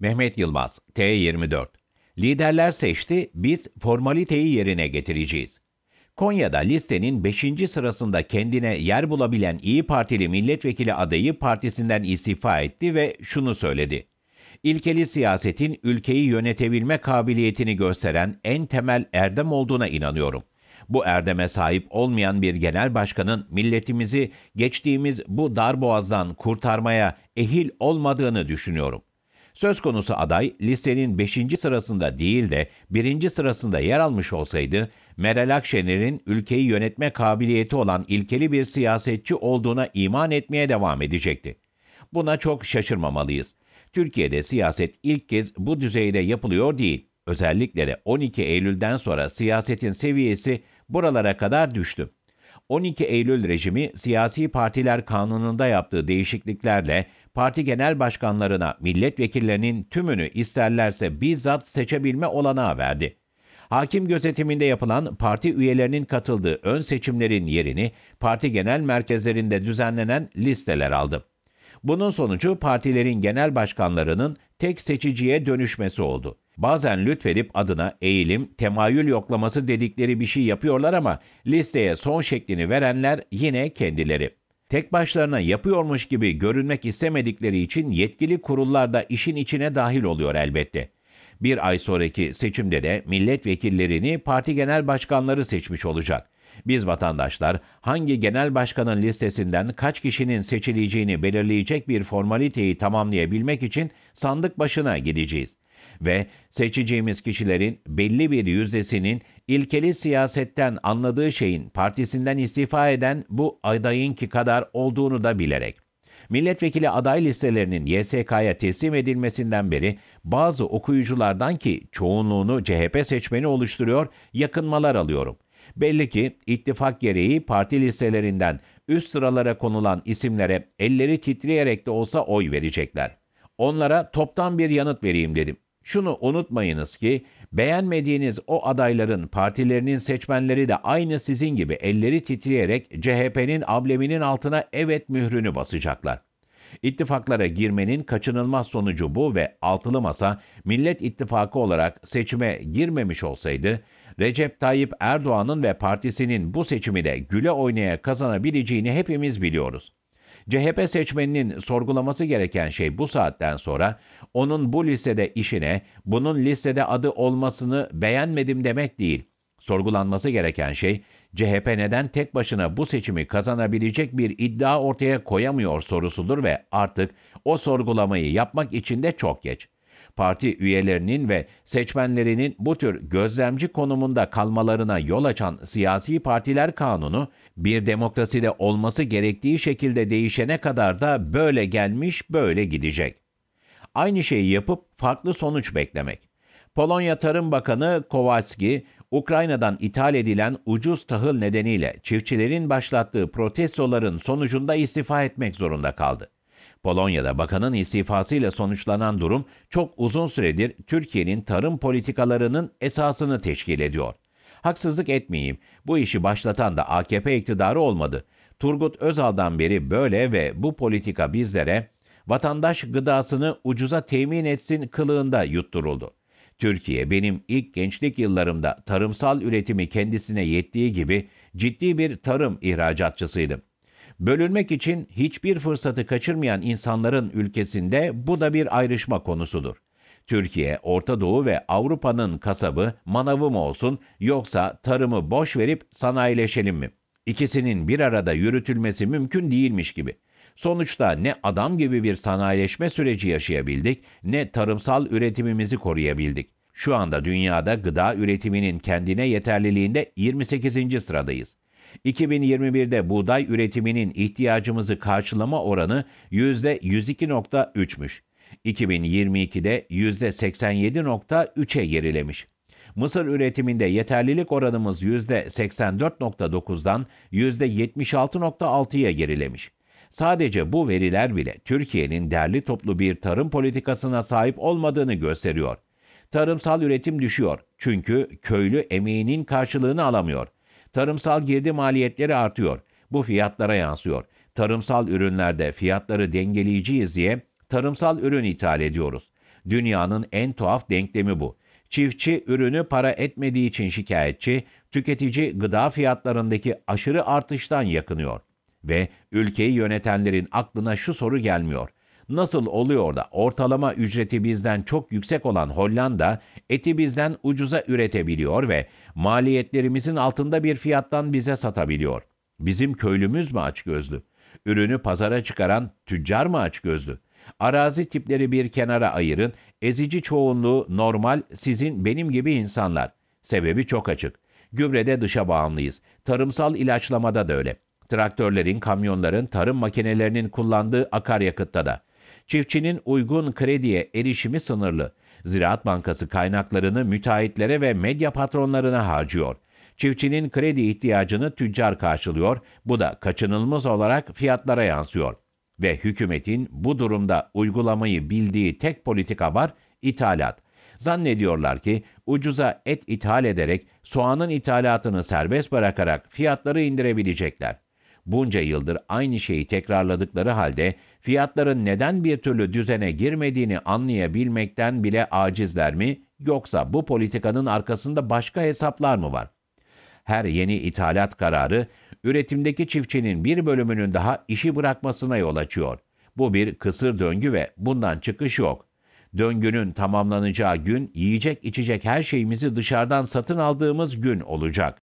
Mehmet Yılmaz, T24. Liderler seçti, biz formaliteyi yerine getireceğiz. Konya'da listenin 5. sırasında kendine yer bulabilen İyi Partili milletvekili adayı partisinden istifa etti ve şunu söyledi. İlkeli siyasetin ülkeyi yönetebilme kabiliyetini gösteren en temel erdem olduğuna inanıyorum. Bu erdeme sahip olmayan bir genel başkanın milletimizi geçtiğimiz bu darboğazdan kurtarmaya ehil olmadığını düşünüyorum.'' Söz konusu aday listenin 5. sırasında değil de 1. sırasında yer almış olsaydı Meral Akşener'in ülkeyi yönetme kabiliyeti olan ilkeli bir siyasetçi olduğuna iman etmeye devam edecekti. Buna çok şaşırmamalıyız. Türkiye'de siyaset ilk kez bu düzeyde yapılıyor değil. Özellikle de 12 Eylül'den sonra siyasetin seviyesi buralara kadar düştü. 12 Eylül rejimi siyasi partiler kanununda yaptığı değişikliklerle parti genel başkanlarına milletvekillerinin tümünü isterlerse bizzat seçebilme olanağı verdi. Hakim gözetiminde yapılan parti üyelerinin katıldığı ön seçimlerin yerini parti genel merkezlerinde düzenlenen listeler aldı. Bunun sonucu partilerin genel başkanlarının tek seçiciye dönüşmesi oldu. Bazen lütfedip adına eğilim, temayül yoklaması dedikleri bir şey yapıyorlar ama listeye son şeklini verenler yine kendileri tek başlarına yapıyormuş gibi görünmek istemedikleri için yetkili kurullarda işin içine dahil oluyor elbette. Bir ay sonraki seçimde de milletvekillerini parti genel başkanları seçmiş olacak. Biz vatandaşlar hangi genel başkanın listesinden kaç kişinin seçileceğini belirleyecek bir formaliteyi tamamlayabilmek için sandık başına gideceğiz ve seçeceğimiz kişilerin belli bir yüzdesinin ilkeli siyasetten anladığı şeyin partisinden istifa eden bu adayınki kadar olduğunu da bilerek. Milletvekili aday listelerinin YSK'ya teslim edilmesinden beri bazı okuyuculardan ki çoğunluğunu CHP seçmeni oluşturuyor, yakınmalar alıyorum. Belli ki ittifak gereği parti listelerinden üst sıralara konulan isimlere elleri titreyerek de olsa oy verecekler. Onlara toptan bir yanıt vereyim dedim. Şunu unutmayınız ki beğenmediğiniz o adayların partilerinin seçmenleri de aynı sizin gibi elleri titreyerek CHP'nin ableminin altına evet mührünü basacaklar. İttifaklara girmenin kaçınılmaz sonucu bu ve altılı masa Millet İttifakı olarak seçime girmemiş olsaydı Recep Tayyip Erdoğan'ın ve partisinin bu seçimi de güle oynaya kazanabileceğini hepimiz biliyoruz. CHP seçmeninin sorgulaması gereken şey bu saatten sonra onun bu listede işine, bunun listede adı olmasını beğenmedim demek değil. Sorgulanması gereken şey CHP neden tek başına bu seçimi kazanabilecek bir iddia ortaya koyamıyor sorusudur ve artık o sorgulamayı yapmak için de çok geç parti üyelerinin ve seçmenlerinin bu tür gözlemci konumunda kalmalarına yol açan siyasi partiler kanunu, bir demokraside olması gerektiği şekilde değişene kadar da böyle gelmiş böyle gidecek. Aynı şeyi yapıp farklı sonuç beklemek. Polonya Tarım Bakanı Kowalski, Ukrayna'dan ithal edilen ucuz tahıl nedeniyle çiftçilerin başlattığı protestoların sonucunda istifa etmek zorunda kaldı. Polonya'da bakanın istifasıyla sonuçlanan durum çok uzun süredir Türkiye'nin tarım politikalarının esasını teşkil ediyor. Haksızlık etmeyeyim, bu işi başlatan da AKP iktidarı olmadı. Turgut Özal'dan beri böyle ve bu politika bizlere vatandaş gıdasını ucuza temin etsin kılığında yutturuldu. Türkiye benim ilk gençlik yıllarımda tarımsal üretimi kendisine yettiği gibi ciddi bir tarım ihracatçısıydım. Bölünmek için hiçbir fırsatı kaçırmayan insanların ülkesinde bu da bir ayrışma konusudur. Türkiye, Orta Doğu ve Avrupa'nın kasabı, manavı mı olsun yoksa tarımı boş verip sanayileşelim mi? İkisinin bir arada yürütülmesi mümkün değilmiş gibi. Sonuçta ne adam gibi bir sanayileşme süreci yaşayabildik ne tarımsal üretimimizi koruyabildik. Şu anda dünyada gıda üretiminin kendine yeterliliğinde 28. sıradayız. 2021'de buğday üretiminin ihtiyacımızı karşılama oranı %102.3'müş. 2022'de %87.3'e gerilemiş. Mısır üretiminde yeterlilik oranımız %84.9'dan %76.6'ya gerilemiş. Sadece bu veriler bile Türkiye'nin derli toplu bir tarım politikasına sahip olmadığını gösteriyor. Tarımsal üretim düşüyor çünkü köylü emeğinin karşılığını alamıyor. Tarımsal girdi maliyetleri artıyor. Bu fiyatlara yansıyor. Tarımsal ürünlerde fiyatları dengeleyeceğiz diye tarımsal ürün ithal ediyoruz. Dünyanın en tuhaf denklemi bu. Çiftçi ürünü para etmediği için şikayetçi, tüketici gıda fiyatlarındaki aşırı artıştan yakınıyor ve ülkeyi yönetenlerin aklına şu soru gelmiyor. Nasıl oluyor da ortalama ücreti bizden çok yüksek olan Hollanda eti bizden ucuza üretebiliyor ve maliyetlerimizin altında bir fiyattan bize satabiliyor? Bizim köylümüz mü aç gözlü? Ürünü pazara çıkaran tüccar mı aç gözlü? Arazi tipleri bir kenara ayırın. Ezici çoğunluğu normal sizin benim gibi insanlar. Sebebi çok açık. Gübrede dışa bağımlıyız. Tarımsal ilaçlamada da öyle. Traktörlerin, kamyonların, tarım makinelerinin kullandığı akaryakıtta da. Çiftçinin uygun krediye erişimi sınırlı. Ziraat Bankası kaynaklarını müteahhitlere ve medya patronlarına harcıyor. Çiftçinin kredi ihtiyacını tüccar karşılıyor, bu da kaçınılmaz olarak fiyatlara yansıyor. Ve hükümetin bu durumda uygulamayı bildiği tek politika var, ithalat. Zannediyorlar ki ucuza et ithal ederek soğanın ithalatını serbest bırakarak fiyatları indirebilecekler. Bunca yıldır aynı şeyi tekrarladıkları halde fiyatların neden bir türlü düzene girmediğini anlayabilmekten bile acizler mi yoksa bu politikanın arkasında başka hesaplar mı var? Her yeni ithalat kararı üretimdeki çiftçinin bir bölümünün daha işi bırakmasına yol açıyor. Bu bir kısır döngü ve bundan çıkış yok. Döngünün tamamlanacağı gün yiyecek içecek her şeyimizi dışarıdan satın aldığımız gün olacak.